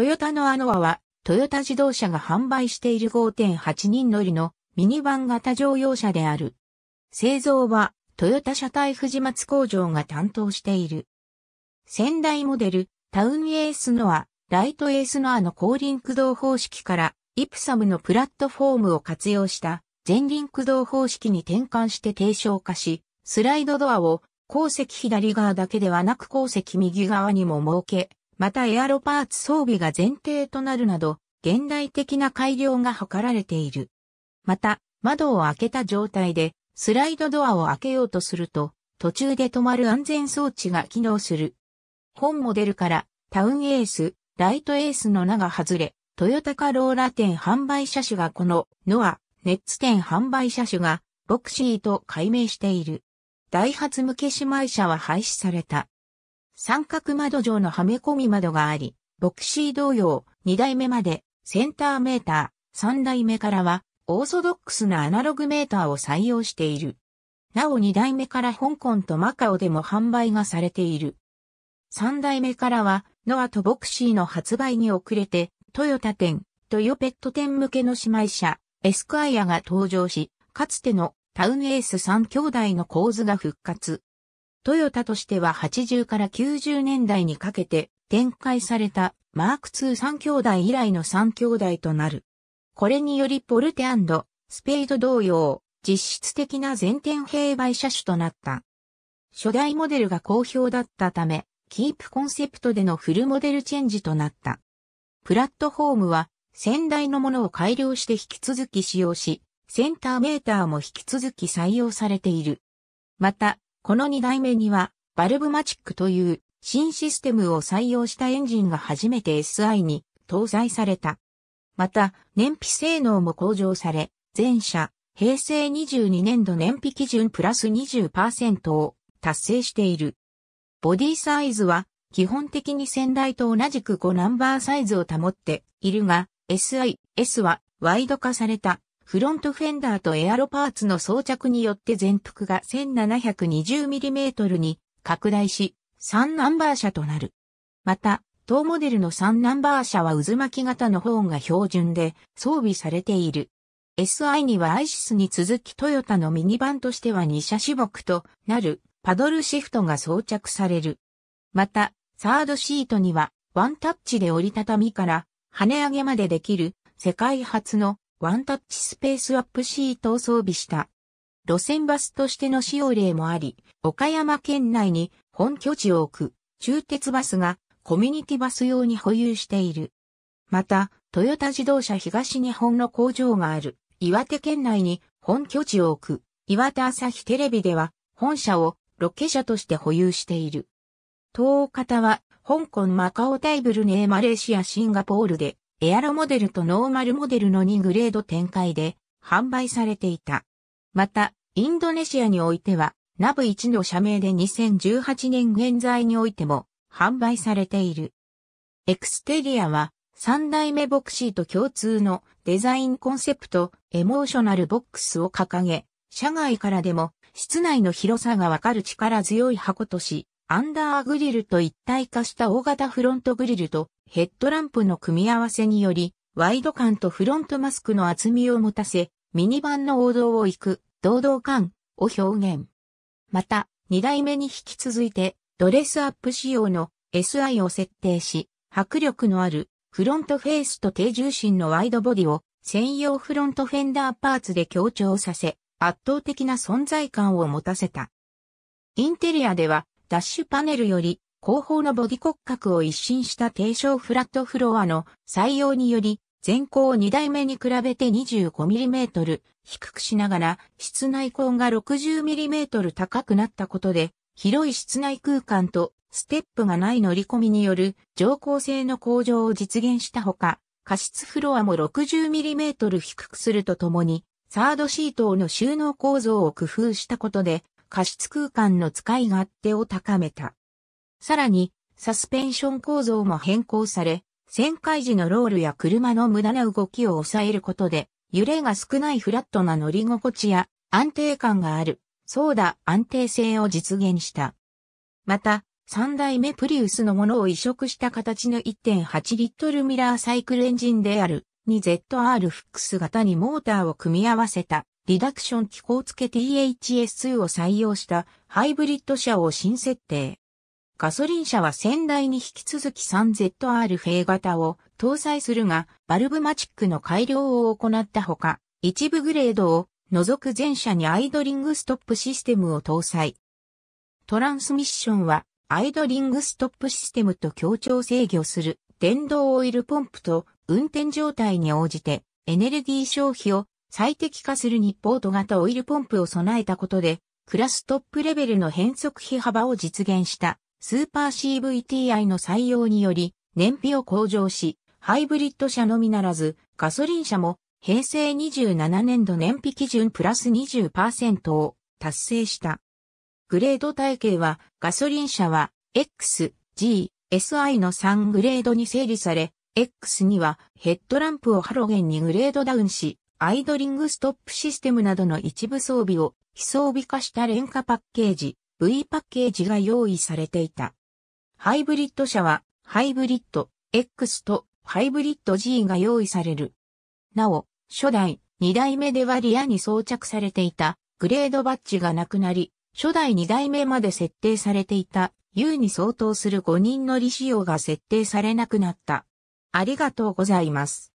トヨタのアノアは、トヨタ自動車が販売している5.8人乗りのミニバン型乗用車である。製造は、トヨタ車体藤松工場が担当している。先代モデル、タウンエースノア、ライトエースノアの後輪駆動方式から、イプサムのプラットフォームを活用した前輪駆動方式に転換して低床化し、スライドドアを後席左側だけではなく後席右側にも設け、またエアロパーツ装備が前提となるなど、現代的な改良が図られている。また、窓を開けた状態で、スライドドアを開けようとすると、途中で止まる安全装置が機能する。本モデルから、タウンエース、ライトエースの名が外れ、トヨタカローラ店販売車種がこの、ノア、ネッツ店販売車種が、ボクシーと改名している。ダイハツ向け姉妹車は廃止された。三角窓状のはめ込み窓があり、ボクシー同様、二代目までセンターメーター、三代目からはオーソドックスなアナログメーターを採用している。なお二代目から香港とマカオでも販売がされている。三代目からは、ノアとボクシーの発売に遅れて、トヨタ店、トヨペット店向けの姉妹車、エスクアイアが登場し、かつてのタウンエース三兄弟の構図が復活。トヨタとしては80から90年代にかけて展開されたマーク2 3兄弟以来の3兄弟となる。これによりポルテスペード同様、実質的な全天平売車種となった。初代モデルが好評だったため、キープコンセプトでのフルモデルチェンジとなった。プラットフォームは、先代のものを改良して引き続き使用し、センターメーターも引き続き採用されている。また、この2代目には、バルブマチックという新システムを採用したエンジンが初めて SI に搭載された。また、燃費性能も向上され、全車、平成22年度燃費基準プラス20%を達成している。ボディサイズは、基本的に先代と同じく5ナンバーサイズを保っているが、SI、S はワイド化されたフロントフェンダーとエアロパーツの装着によって全幅が 1720mm に拡大し、3ナンバー車となる。また、当モデルの3ナンバー車は渦巻き型のホーンが標準で装備されている。SI にはアイシスに続きトヨタのミニバンとしては2車種目となるパドルシフトが装着される。また、サードシートにはワンタッチで折りたたみから跳ね上げまでできる世界初のワンタッチスペースアップシートを装備した。路線バスとしての使用例もあり、岡山県内に本拠地を置く中鉄バスがコミュニティバス用に保有している。また、トヨタ自動車東日本の工場がある岩手県内に本拠地を置く岩手朝日テレビでは本社をロケ車として保有している。東方は香港マカオタイブルネーマレーシアシンガポールでエアロモデルとノーマルモデルの2グレード展開で販売されていた。また、インドネシアにおいては、ナブ1の社名で2018年現在においても販売されている。エクステリアは3代目ボクシーと共通のデザインコンセプトエモーショナルボックスを掲げ、社外からでも室内の広さがわかる力強い箱とし、アンダーグリルと一体化した大型フロントグリルとヘッドランプの組み合わせにより、ワイド感とフロントマスクの厚みを持たせ、ミニバンの王道を行く、堂々感を表現。また、2代目に引き続いて、ドレスアップ仕様の SI を設定し、迫力のあるフロントフェースと低重心のワイドボディを専用フロントフェンダーパーツで強調させ、圧倒的な存在感を持たせた。インテリアではダッシュパネルより後方のボディ骨格を一新した低床フラットフロアの採用により、前高2台目に比べて 25mm 低くしながら、室内高が 60mm 高くなったことで、広い室内空間とステップがない乗り込みによる乗降性の向上を実現したほか、加湿フロアも 60mm 低くするとともに、サードシートの収納構造を工夫したことで、加湿空間の使い勝手を高めた。さらに、サスペンション構造も変更され、旋回時のロールや車の無駄な動きを抑えることで、揺れが少ないフラットな乗り心地や安定感がある、そうだ安定性を実現した。また、3代目プリウスのものを移植した形の1.8リットルミラーサイクルエンジンである 2ZR フックス型にモーターを組み合わせた。リダクション機構付け THS2 を採用したハイブリッド車を新設定。ガソリン車は先代に引き続き 3ZR フェ型を搭載するが、バルブマチックの改良を行ったほか、一部グレードを除く全車にアイドリングストップシステムを搭載。トランスミッションはアイドリングストップシステムと協調制御する電動オイルポンプと運転状態に応じてエネルギー消費を最適化する日ート型オイルポンプを備えたことで、クラストップレベルの変速比幅を実現したスーパー CVTI の採用により燃費を向上し、ハイブリッド車のみならずガソリン車も平成27年度燃費基準プラス20%を達成した。グレード体系はガソリン車は X、G、SI の3グレードに整理され、X にはヘッドランプをハロゲンにグレードダウンし、アイドリングストップシステムなどの一部装備を非装備化した廉価パッケージ、V パッケージが用意されていた。ハイブリッド車は、ハイブリッド X とハイブリッド G が用意される。なお、初代、2代目ではリアに装着されていたグレードバッジがなくなり、初代2代目まで設定されていた U に相当する5人乗り仕様が設定されなくなった。ありがとうございます。